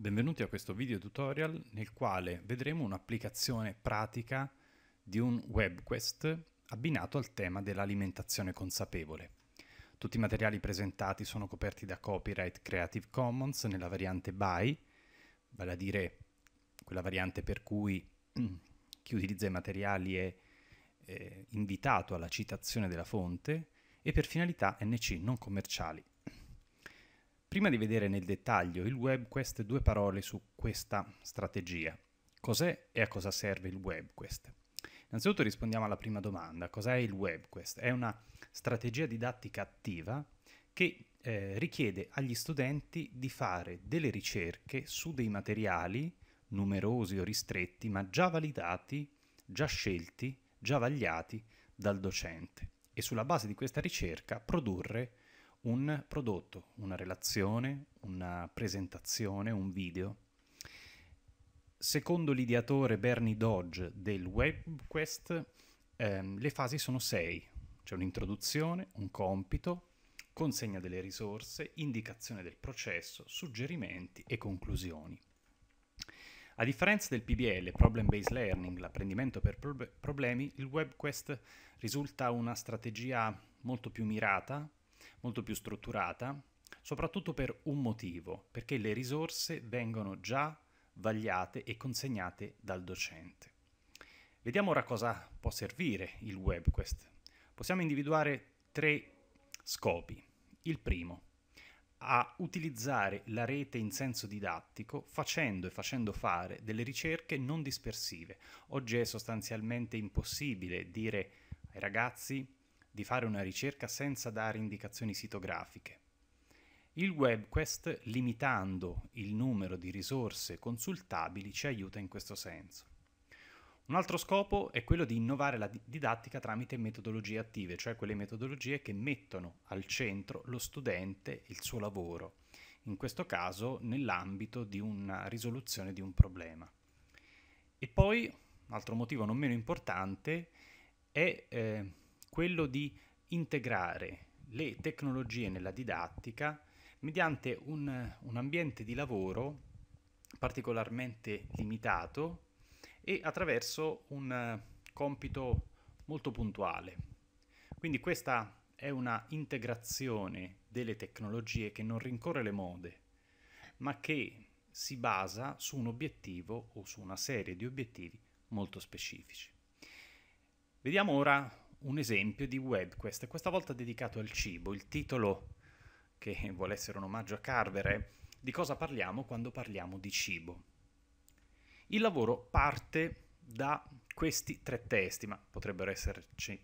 Benvenuti a questo video tutorial nel quale vedremo un'applicazione pratica di un webquest abbinato al tema dell'alimentazione consapevole. Tutti i materiali presentati sono coperti da copyright Creative Commons nella variante BY, vale a dire quella variante per cui chi utilizza i materiali è eh, invitato alla citazione della fonte e per finalità NC non commerciali. Prima di vedere nel dettaglio il web, queste due parole su questa strategia. Cos'è e a cosa serve il web quest? Innanzitutto rispondiamo alla prima domanda. Cos'è il web quest? È una strategia didattica attiva che eh, richiede agli studenti di fare delle ricerche su dei materiali numerosi o ristretti, ma già validati, già scelti, già vagliati dal docente e sulla base di questa ricerca produrre un prodotto, una relazione, una presentazione, un video. Secondo l'ideatore Bernie Dodge del WebQuest, ehm, le fasi sono sei. C'è un'introduzione, un compito, consegna delle risorse, indicazione del processo, suggerimenti e conclusioni. A differenza del PBL, Problem Based Learning, l'apprendimento per pro- problemi, il WebQuest risulta una strategia molto più mirata, molto più strutturata, soprattutto per un motivo, perché le risorse vengono già vagliate e consegnate dal docente. Vediamo ora cosa può servire il WebQuest. Possiamo individuare tre scopi. Il primo, a utilizzare la rete in senso didattico facendo e facendo fare delle ricerche non dispersive. Oggi è sostanzialmente impossibile dire ai ragazzi di fare una ricerca senza dare indicazioni sitografiche. Il webquest, limitando il numero di risorse consultabili, ci aiuta in questo senso. Un altro scopo è quello di innovare la didattica tramite metodologie attive, cioè quelle metodologie che mettono al centro lo studente e il suo lavoro, in questo caso nell'ambito di una risoluzione di un problema. E poi, un altro motivo non meno importante, è eh, quello di integrare le tecnologie nella didattica mediante un, un ambiente di lavoro particolarmente limitato e attraverso un eh, compito molto puntuale. Quindi questa è una integrazione delle tecnologie che non rincorre le mode, ma che si basa su un obiettivo o su una serie di obiettivi molto specifici. Vediamo ora un esempio di webquest, questa volta dedicato al cibo. Il titolo, che vuole essere un omaggio a Carver, è Di cosa parliamo quando parliamo di cibo. Il lavoro parte da questi tre testi, ma potrebbero esserci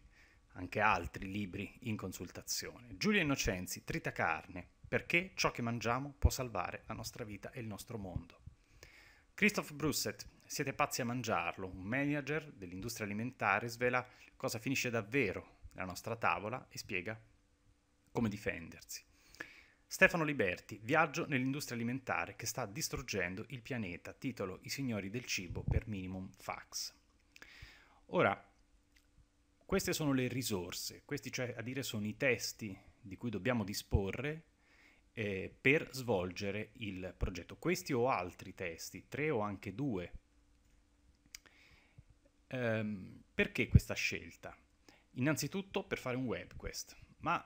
anche altri libri in consultazione. Giulia Innocenzi, Trita Carne, perché ciò che mangiamo può salvare la nostra vita e il nostro mondo. Christoph Brusset, siete pazzi a mangiarlo. Un manager dell'industria alimentare svela cosa finisce davvero nella nostra tavola e spiega come difendersi. Stefano Liberti, Viaggio nell'industria alimentare che sta distruggendo il pianeta, titolo I signori del cibo per minimum fax. Ora, queste sono le risorse, questi cioè a dire sono i testi di cui dobbiamo disporre eh, per svolgere il progetto. Questi o altri testi, tre o anche due, Ehm, perché questa scelta? Innanzitutto per fare un webquest, ma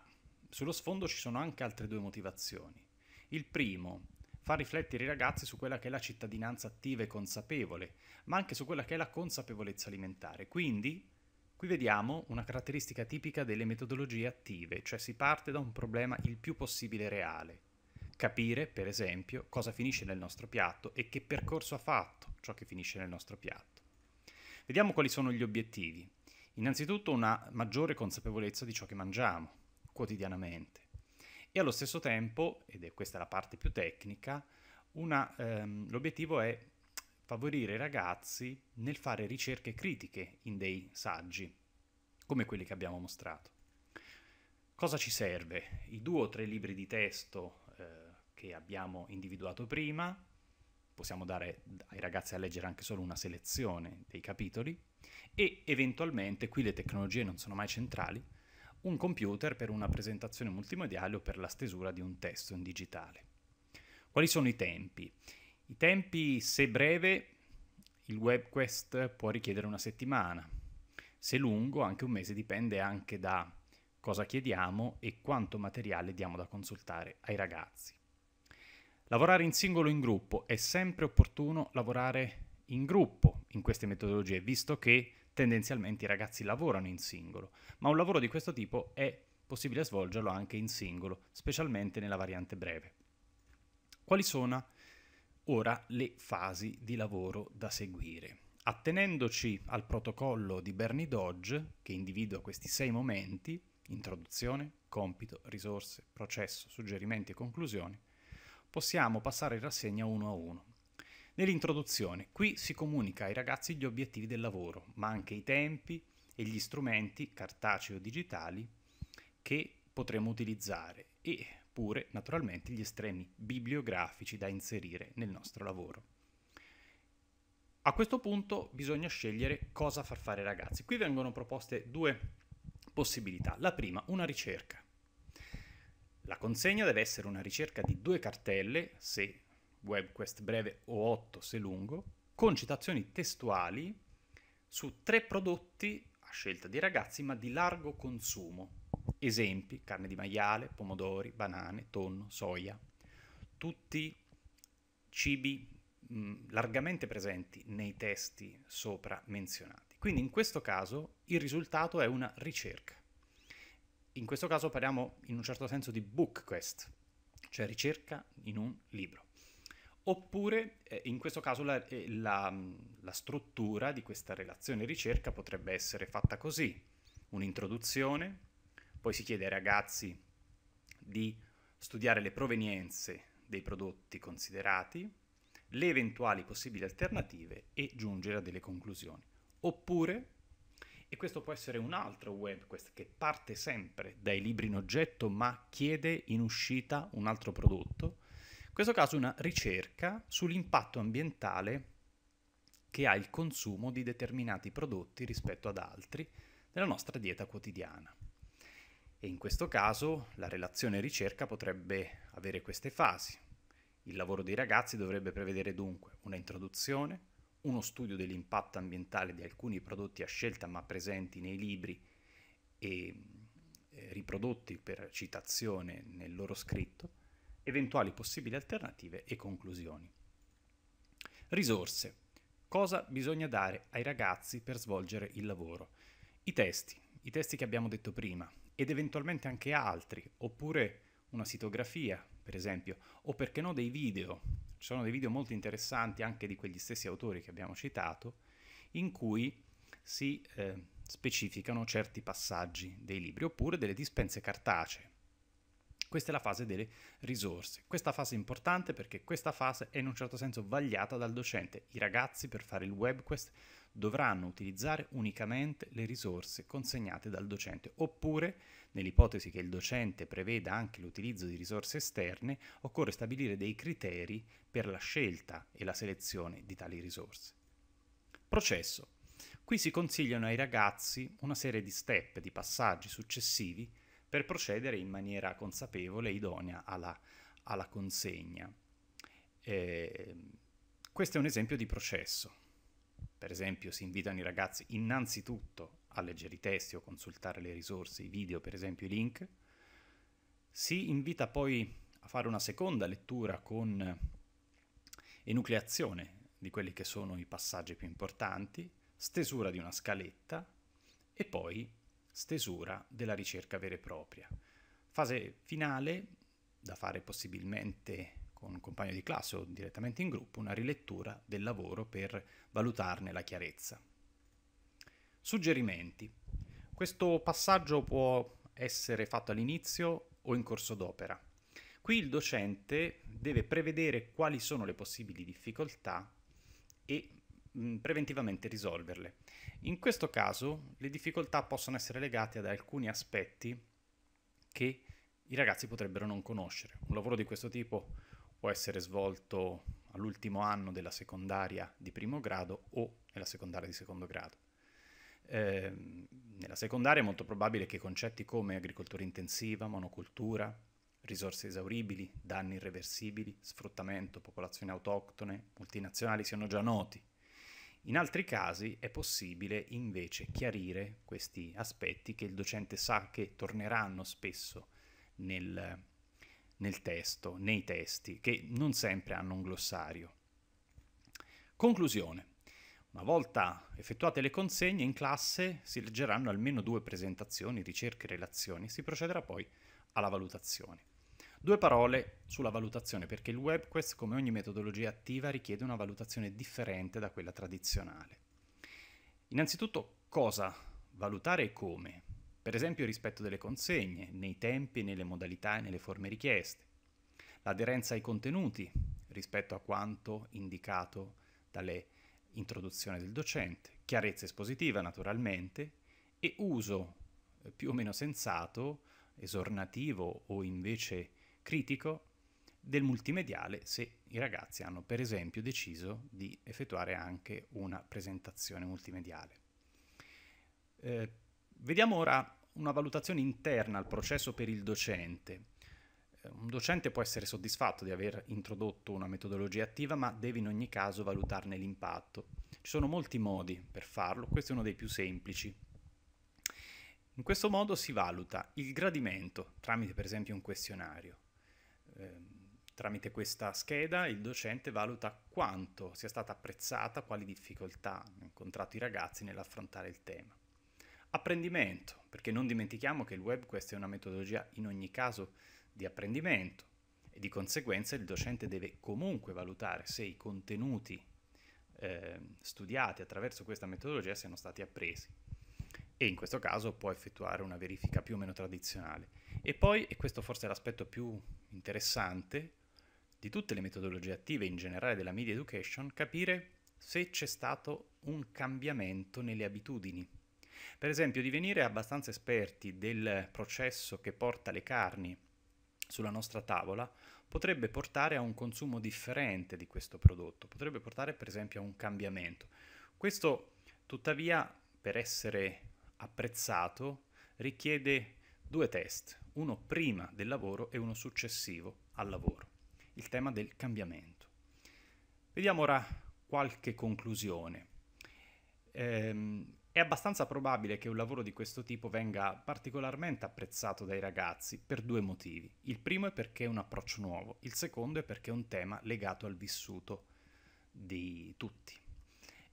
sullo sfondo ci sono anche altre due motivazioni. Il primo, far riflettere i ragazzi su quella che è la cittadinanza attiva e consapevole, ma anche su quella che è la consapevolezza alimentare. Quindi, qui vediamo una caratteristica tipica delle metodologie attive, cioè si parte da un problema il più possibile reale. Capire, per esempio, cosa finisce nel nostro piatto e che percorso ha fatto ciò che finisce nel nostro piatto. Vediamo quali sono gli obiettivi. Innanzitutto una maggiore consapevolezza di ciò che mangiamo quotidianamente e allo stesso tempo, ed è questa la parte più tecnica, una, ehm, l'obiettivo è favorire i ragazzi nel fare ricerche critiche in dei saggi, come quelli che abbiamo mostrato. Cosa ci serve? I due o tre libri di testo eh, che abbiamo individuato prima, possiamo dare ai ragazzi a leggere anche solo una selezione dei capitoli e eventualmente, qui le tecnologie non sono mai centrali, un computer per una presentazione multimediale o per la stesura di un testo in digitale. Quali sono i tempi? I tempi, se breve, il webquest può richiedere una settimana, se lungo anche un mese dipende anche da cosa chiediamo e quanto materiale diamo da consultare ai ragazzi. Lavorare in singolo o in gruppo è sempre opportuno lavorare in gruppo in queste metodologie, visto che tendenzialmente i ragazzi lavorano in singolo, ma un lavoro di questo tipo è possibile svolgerlo anche in singolo, specialmente nella variante breve. Quali sono ora le fasi di lavoro da seguire? Attenendoci al protocollo di Bernie Dodge, che individua questi sei momenti, introduzione, compito, risorse, processo, suggerimenti e conclusioni, possiamo passare in rassegna uno a uno. Nell'introduzione, qui si comunica ai ragazzi gli obiettivi del lavoro, ma anche i tempi e gli strumenti, cartacei o digitali, che potremo utilizzare e pure naturalmente gli estremi bibliografici da inserire nel nostro lavoro. A questo punto bisogna scegliere cosa far fare ai ragazzi. Qui vengono proposte due possibilità. La prima, una ricerca. La consegna deve essere una ricerca di due cartelle, se webquest breve o 8 se lungo, con citazioni testuali su tre prodotti a scelta dei ragazzi ma di largo consumo. Esempi, carne di maiale, pomodori, banane, tonno, soia. Tutti cibi mh, mm, largamente presenti nei testi sopra menzionati. Quindi in questo caso il risultato è una ricerca. In questo caso parliamo in un certo senso di book quest, cioè ricerca in un libro. Oppure, eh, in questo caso, la, eh, la, mm, la, struttura di questa relazione ricerca potrebbe essere fatta così. Un'introduzione, poi si chiede ai ragazzi di studiare le provenienze dei prodotti considerati, le eventuali possibili alternative e giungere a delle conclusioni. Oppure e questo può essere un altro webquest che parte sempre dai libri in oggetto ma chiede in uscita un altro prodotto. In questo caso una ricerca sull'impatto ambientale che ha il consumo di determinati prodotti rispetto ad altri nella nostra dieta quotidiana. E in questo caso la relazione ricerca potrebbe avere queste fasi. Il lavoro dei ragazzi dovrebbe prevedere dunque una introduzione, uno studio dell'impatto ambientale di alcuni prodotti a scelta ma presenti nei libri e eh, riprodotti per citazione nel loro scritto, eventuali possibili alternative e conclusioni. Risorse. Cosa bisogna dare ai ragazzi per svolgere il lavoro? I testi, i testi che abbiamo detto prima, ed eventualmente anche altri, oppure una sitografia, per esempio, o perché no dei video. Ci sono dei video molto interessanti anche di quegli stessi autori che abbiamo citato, in cui si eh, specificano certi passaggi dei libri, oppure delle dispense cartacee. Questa è la fase delle risorse. Questa fase è importante perché questa fase è in un certo senso vagliata dal docente. I ragazzi per fare il webquest dovranno utilizzare unicamente le risorse consegnate dal docente, oppure, nell'ipotesi che il docente preveda anche l'utilizzo di risorse esterne, occorre stabilire dei criteri per la scelta e la selezione di tali risorse. Processo. Qui si consigliano ai ragazzi una serie di step, di passaggi successivi per procedere in maniera consapevole e idonea alla, alla consegna. Eh, questo è un esempio di processo. Per esempio si invitano i ragazzi innanzitutto a leggere i testi o consultare le risorse, i video, per esempio i link. Si invita poi a fare una seconda lettura con enucleazione di quelli che sono i passaggi più importanti, stesura di una scaletta e poi stesura della ricerca vera e propria. Fase finale, da fare possibilmente con un compagno di classe o direttamente in gruppo, una rilettura del lavoro per valutarne la chiarezza. Suggerimenti. Questo passaggio può essere fatto all'inizio o in corso d'opera. Qui il docente deve prevedere quali sono le possibili difficoltà e Mm, preventivamente risolverle. In questo caso le difficoltà possono essere legate ad alcuni aspetti che i ragazzi potrebbero non conoscere. Un lavoro di questo tipo può essere svolto all'ultimo anno della secondaria di primo grado o nella secondaria di secondo grado. Eh, nella secondaria è molto probabile che concetti come agricoltura intensiva, monocultura, risorse esauribili, danni irreversibili, sfruttamento, popolazioni autoctone, multinazionali siano già noti in altri casi è possibile invece chiarire questi aspetti che il docente sa che torneranno spesso nel, nel testo, nei testi, che non sempre hanno un glossario. Conclusione. Una volta effettuate le consegne in classe si leggeranno almeno due presentazioni, ricerche e relazioni, si procederà poi alla valutazione. Due parole sulla valutazione, perché il WebQuest, come ogni metodologia attiva, richiede una valutazione differente da quella tradizionale. Innanzitutto, cosa valutare e come? Per esempio, il rispetto delle consegne, nei tempi, nelle modalità e nelle forme richieste, l'aderenza ai contenuti rispetto a quanto indicato dalle introduzioni del docente, chiarezza espositiva naturalmente e uso eh, più o meno sensato, esornativo o invece critico del multimediale se i ragazzi hanno per esempio deciso di effettuare anche una presentazione multimediale. Eh, vediamo ora una valutazione interna al processo per il docente. Eh, un docente può essere soddisfatto di aver introdotto una metodologia attiva, ma deve in ogni caso valutarne l'impatto. Ci sono molti modi per farlo, questo è uno dei più semplici. In questo modo si valuta il gradimento tramite per esempio un questionario, Ehm, tramite questa scheda il docente valuta quanto sia stata apprezzata, quali difficoltà hanno incontrato i ragazzi nell'affrontare il tema. Apprendimento, perché non dimentichiamo che il web è una metodologia in ogni caso di apprendimento e di conseguenza il docente deve comunque valutare se i contenuti eh, studiati attraverso questa metodologia siano stati appresi e in questo caso può effettuare una verifica più o meno tradizionale. E poi, e questo forse è l'aspetto più interessante, di tutte le metodologie attive in generale della media education, capire se c'è stato un cambiamento nelle abitudini. Per esempio, divenire abbastanza esperti del processo che porta le carni sulla nostra tavola potrebbe portare a un consumo differente di questo prodotto, potrebbe portare per esempio a un cambiamento. Questo tuttavia per essere apprezzato richiede due test, uno prima del lavoro e uno successivo al lavoro, il tema del cambiamento. Vediamo ora qualche conclusione. Ehm, è abbastanza probabile che un lavoro di questo tipo venga particolarmente apprezzato dai ragazzi per due motivi. Il primo è perché è un approccio nuovo, il secondo è perché è un tema legato al vissuto di tutti.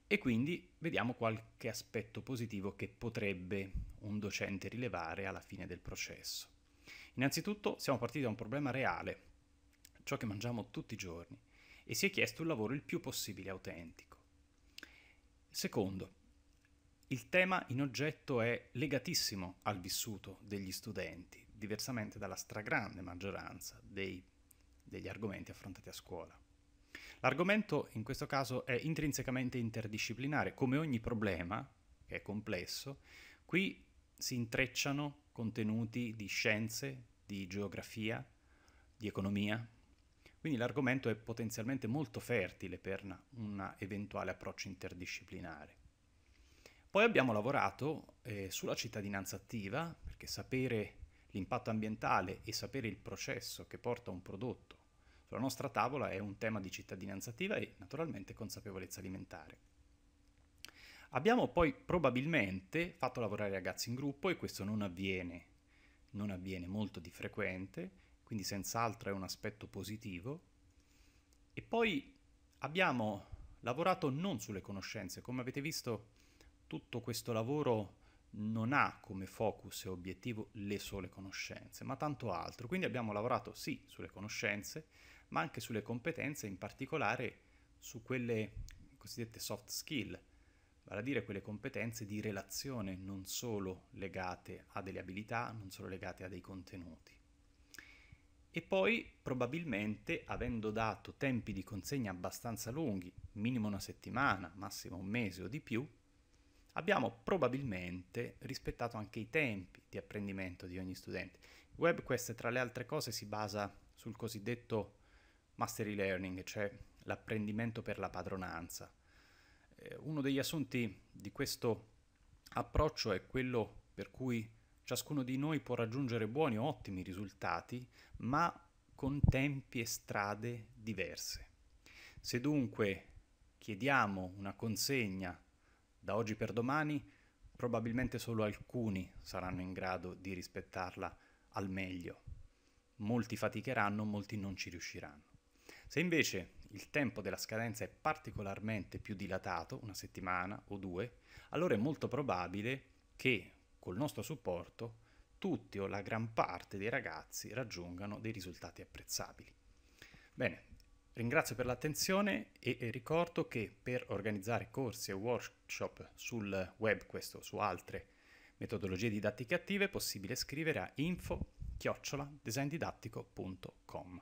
E quindi vediamo qualche aspetto positivo che potrebbe un docente rilevare alla fine del processo. Innanzitutto siamo partiti da un problema reale, ciò che mangiamo tutti i giorni, e si è chiesto un lavoro il più possibile autentico. Secondo, il tema in oggetto è legatissimo al vissuto degli studenti, diversamente dalla stragrande maggioranza dei, degli argomenti affrontati a scuola. L'argomento in questo caso è intrinsecamente interdisciplinare, come ogni problema, che è complesso, qui si intrecciano contenuti di scienze, di geografia, di economia, quindi l'argomento è potenzialmente molto fertile per un eventuale approccio interdisciplinare. Poi abbiamo lavorato eh, sulla cittadinanza attiva, perché sapere l'impatto ambientale e sapere il processo che porta un prodotto sulla nostra tavola è un tema di cittadinanza attiva e naturalmente consapevolezza alimentare. Abbiamo poi probabilmente fatto lavorare i ragazzi in gruppo e questo non avviene, non avviene molto di frequente, quindi senz'altro è un aspetto positivo. E poi abbiamo lavorato non sulle conoscenze, come avete visto tutto questo lavoro non ha come focus e obiettivo le sole conoscenze, ma tanto altro. Quindi abbiamo lavorato sì sulle conoscenze, ma anche sulle competenze, in particolare su quelle cosiddette soft skill, vale a dire quelle competenze di relazione non solo legate a delle abilità, non solo legate a dei contenuti. E poi probabilmente, avendo dato tempi di consegna abbastanza lunghi, minimo una settimana, massimo un mese o di più, abbiamo probabilmente rispettato anche i tempi di apprendimento di ogni studente. Il web, tra le altre cose, si basa sul cosiddetto mastery learning, cioè l'apprendimento per la padronanza. Eh, uno degli assunti di questo approccio è quello per cui ciascuno di noi può raggiungere buoni o ottimi risultati, ma con tempi e strade diverse. Se dunque chiediamo una consegna da oggi per domani, probabilmente solo alcuni saranno in grado di rispettarla al meglio. Molti faticheranno, molti non ci riusciranno. Se invece il tempo della scadenza è particolarmente più dilatato, una settimana o due, allora è molto probabile che col nostro supporto tutti o la gran parte dei ragazzi raggiungano dei risultati apprezzabili. Bene, ringrazio per l'attenzione e ricordo che per organizzare corsi e workshop sul web, questo su altre metodologie didattiche attive, è possibile scrivere a info chiocciola designdidattico.com.